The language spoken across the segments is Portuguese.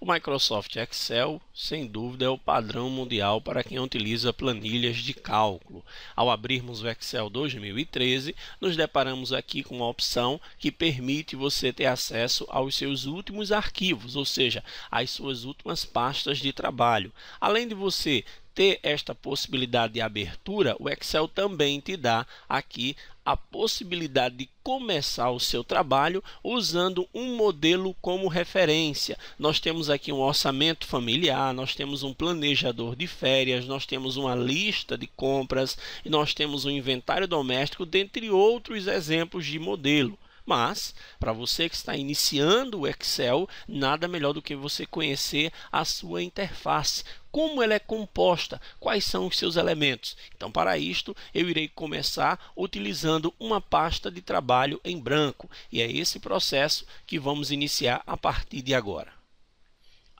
O Microsoft Excel, sem dúvida, é o padrão mundial para quem utiliza planilhas de cálculo. Ao abrirmos o Excel 2013, nos deparamos aqui com uma opção que permite você ter acesso aos seus últimos arquivos, ou seja, às suas últimas pastas de trabalho. Além de você ter esta possibilidade de abertura, o Excel também te dá aqui a possibilidade de começar o seu trabalho usando um modelo como referência. Nós temos aqui um orçamento familiar, nós temos um planejador de férias, nós temos uma lista de compras, e nós temos um inventário doméstico, dentre outros exemplos de modelo. Mas, para você que está iniciando o Excel, nada melhor do que você conhecer a sua interface, como ela é composta, quais são os seus elementos. Então, para isto, eu irei começar utilizando uma pasta de trabalho em branco, e é esse processo que vamos iniciar a partir de agora.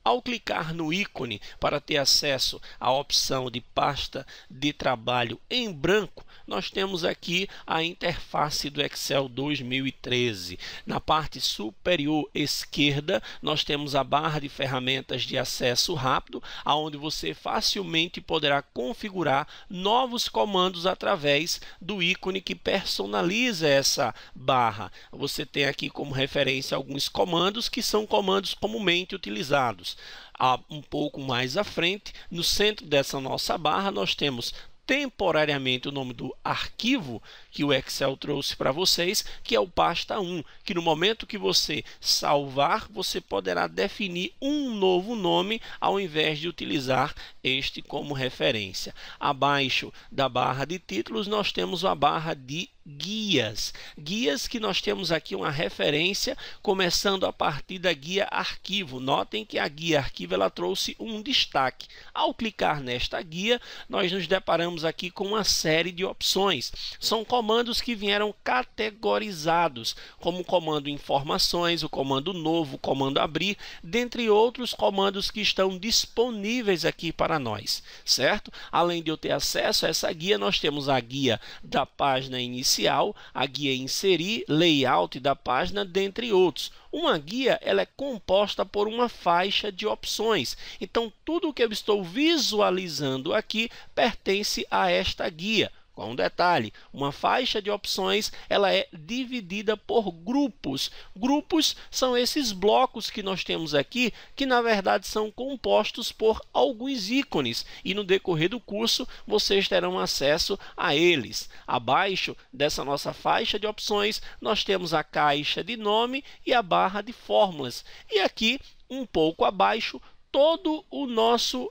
Ao clicar no ícone para ter acesso à opção de pasta de trabalho em branco, nós temos aqui a interface do Excel 2013. Na parte superior esquerda, nós temos a barra de ferramentas de acesso rápido, aonde você facilmente poderá configurar novos comandos através do ícone que personaliza essa barra. Você tem aqui como referência alguns comandos que são comandos comumente utilizados ah, um pouco mais à frente, no centro dessa nossa barra, nós temos temporariamente o nome do arquivo que o Excel trouxe para vocês, que é o pasta 1, que no momento que você salvar, você poderá definir um novo nome ao invés de utilizar este como referência. Abaixo da barra de títulos, nós temos a barra de guias. Guias que nós temos aqui uma referência começando a partir da guia arquivo. Notem que a guia arquivo ela trouxe um destaque. Ao clicar nesta guia, nós nos deparamos aqui com uma série de opções. São comandos que vieram categorizados, como o comando informações, o comando novo, o comando abrir, dentre outros comandos que estão disponíveis aqui para nós, certo? Além de eu ter acesso a essa guia, nós temos a guia da página inicial inicial, a guia é inserir, layout da página, dentre outros. Uma guia ela é composta por uma faixa de opções. Então, tudo o que eu estou visualizando aqui pertence a esta guia. Com um detalhe, uma faixa de opções ela é dividida por grupos. Grupos são esses blocos que nós temos aqui, que na verdade são compostos por alguns ícones, e no decorrer do curso vocês terão acesso a eles. Abaixo dessa nossa faixa de opções, nós temos a caixa de nome e a barra de fórmulas. E aqui, um pouco abaixo, todo o nosso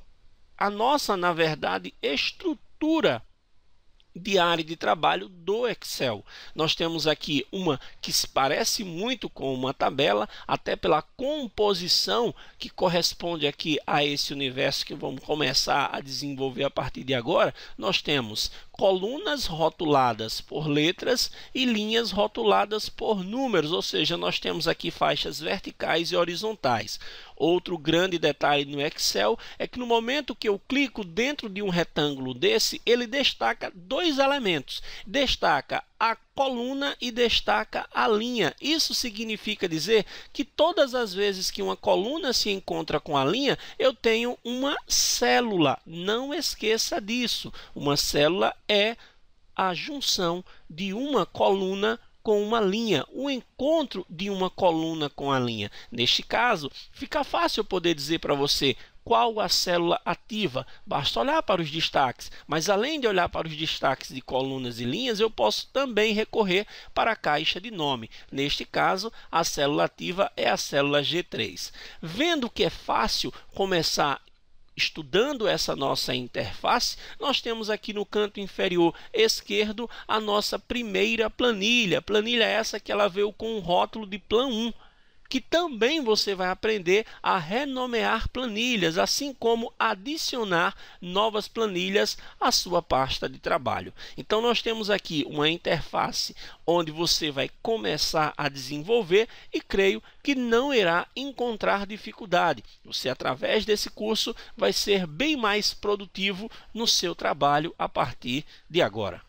a nossa, na verdade, estrutura diário de trabalho do Excel. Nós temos aqui uma que se parece muito com uma tabela, até pela composição que corresponde aqui a esse universo que vamos começar a desenvolver a partir de agora. Nós temos colunas rotuladas por letras e linhas rotuladas por números, ou seja, nós temos aqui faixas verticais e horizontais. Outro grande detalhe no Excel é que no momento que eu clico dentro de um retângulo desse, ele destaca dois dois elementos. Destaca a coluna e destaca a linha. Isso significa dizer que todas as vezes que uma coluna se encontra com a linha, eu tenho uma célula. Não esqueça disso. Uma célula é a junção de uma coluna com uma linha, o encontro de uma coluna com a linha. Neste caso, fica fácil eu poder dizer para você qual a célula ativa. Basta olhar para os destaques, mas além de olhar para os destaques de colunas e linhas, eu posso também recorrer para a caixa de nome. Neste caso, a célula ativa é a célula G3. Vendo que é fácil começar estudando essa nossa interface, nós temos aqui no canto inferior esquerdo a nossa primeira planilha. Planilha essa que ela veio com o rótulo de Plan 1 que também você vai aprender a renomear planilhas, assim como adicionar novas planilhas à sua pasta de trabalho. Então nós temos aqui uma interface onde você vai começar a desenvolver e creio que não irá encontrar dificuldade. Você através desse curso vai ser bem mais produtivo no seu trabalho a partir de agora.